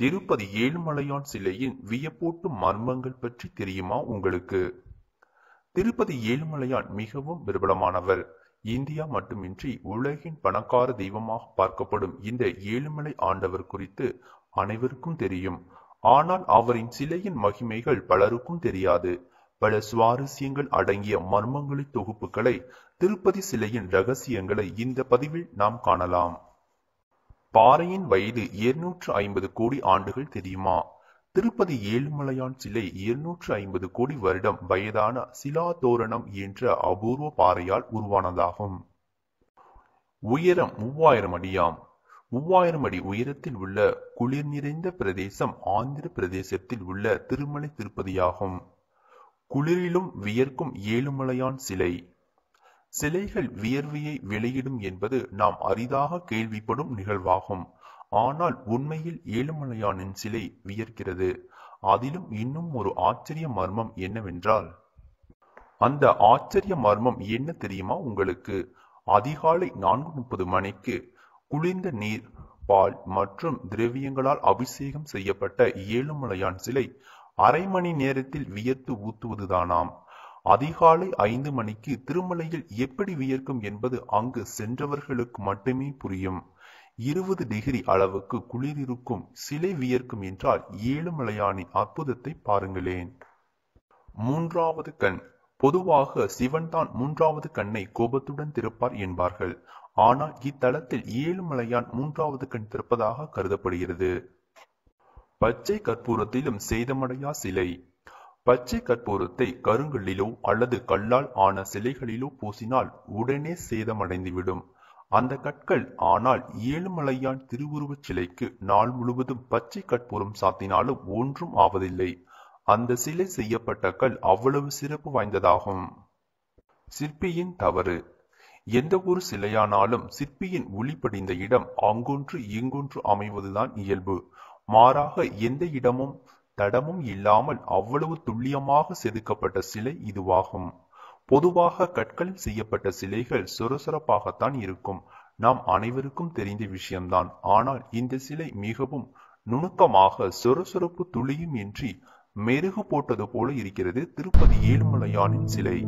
திருப்பதி ஏழுமலையான் சிலையின் வியப்போட்டு மர்மங்கள் பற்றி தெரியுமா உங்களுக்கு திருப்பதி ஏழுமலையான் மிகவும் பிரபலமானவர் இந்தியா மட்டுமின்றி உலகின் பணக்கார தெய்வமாக பார்க்கப்படும் இந்த ஏழுமலை ஆண்டவர் குறித்து அனைவருக்கும் தெரியும் ஆனால் அவரின் சிலையின் மகிமைகள் பலருக்கும் தெரியாது பல சுவாரஸ்யங்கள் அடங்கிய மர்மங்களின் தொகுப்புகளை திருப்பதி சிலையின் ரகசியங்களை இந்த பதிவில் நாம் காணலாம் பாறையின் வயது இருநூற்று ஐம்பது கோடி ஆண்டுகள் தெரியுமா திருப்பதி ஏழுமலையான் சிலை இருநூற்று ஐம்பது கோடி வருடம் வயதான சிலா தோரணம் என்ற அபூர்வ பாறையால் உருவானதாகும் உயரம் மூவாயிரம் அடியாம் மூவாயிரம் அடி உயரத்தில் உள்ள குளிர் நிறைந்த பிரதேசம் ஆந்திர பிரதேசத்தில் உள்ள திருமலை திருப்பதியாகும் குளிரிலும் வியர்க்கும் ஏழுமலையான் சிலை சிலைகள் வியர்வையை வெளியிடும் என்பது நாம் அரிதாக கேள்விப்படும் நிகழ்வாகும் ஆனால் உண்மையில் ஏழுமலையானின் சிலை வியர்க்கிறது அதிலும் இன்னும் ஒரு ஆச்சரிய மர்மம் என்னவென்றால் அந்த ஆச்சரிய மர்மம் என்ன தெரியுமா உங்களுக்கு அதிகாலை நான்கு முப்பது மணிக்கு குளிர்ந்த நீர் பால் மற்றும் திரவியங்களால் அபிஷேகம் செய்யப்பட்ட ஏழுமலையான் சிலை அரை மணி நேரத்தில் வியத்து ஊத்துவதுதானாம் அதிகாலை ஐந்து மணிக்கு திருமலையில் எப்படி வியர்க்கும் என்பது அங்கு சென்றவர்களுக்கு மட்டுமே புரியும் இருபது டிகிரி அளவுக்கு குளிர் இருக்கும் சிலை வியர்க்கும் என்றால் ஏழுமலையானின் அற்புதத்தை பாருங்களேன் மூன்றாவது கண் பொதுவாக சிவன் தான் மூன்றாவது கண்ணை கோபத்துடன் திறப்பார் என்பார்கள் ஆனால் இத்தலத்தில் ஏழுமலையான் மூன்றாவது கண் திறப்பதாக கருதப்படுகிறது பச்சை கற்பூரத்திலும் சேதமடையா சிலை பச்சை கற்பூரத்தை கருங்கல்லிலோ அல்லது கல்லால் ஆன சிலைகளிலோ பூசினால் உடனே சேதமடைந்துவிடும் அந்த கற்கள் ஆனால் ஏழுமலையான் திருவுருவச் சிலைக்கு நாள் முழுவதும் பச்சை கற்பூரம் சாத்தினாலும் ஒன்றும் ஆவதில்லை அந்த சிலை செய்யப்பட்ட கல் அவ்வளவு சிறப்பு வாய்ந்ததாகும் சிற்பியின் தவறு எந்த ஒரு சிலையானாலும் சிற்பியின் ஒளிப்படிந்த இடம் அங்கொன்று இங்கொன்று அமைவதுதான் இயல்பு மாறாக எந்த இடமும் தடமும் இல்லாமல் அவ்வளவு துல்லியமாக செதுக்கப்பட்ட சிலை இதுவாகும் பொதுவாக கற்களில் செய்யப்பட்ட சிலைகள் சுரசுரப்பாகத்தான் இருக்கும் நாம் அனைவருக்கும் தெரிந்த விஷயம்தான் ஆனால் இந்த சிலை மிகவும் நுணுக்கமாக சுரசுரப்பு துளியும் இன்றி மெருகு போட்டது போல இருக்கிறது திருப்பதி ஏழுமலையானின் சிலை